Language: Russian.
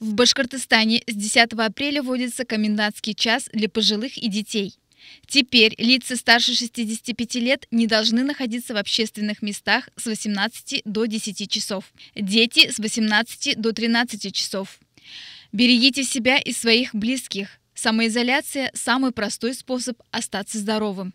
В Башкортостане с 10 апреля вводится комендантский час для пожилых и детей. Теперь лица старше 65 лет не должны находиться в общественных местах с 18 до 10 часов. Дети с 18 до 13 часов. Берегите себя и своих близких. Самоизоляция – самый простой способ остаться здоровым.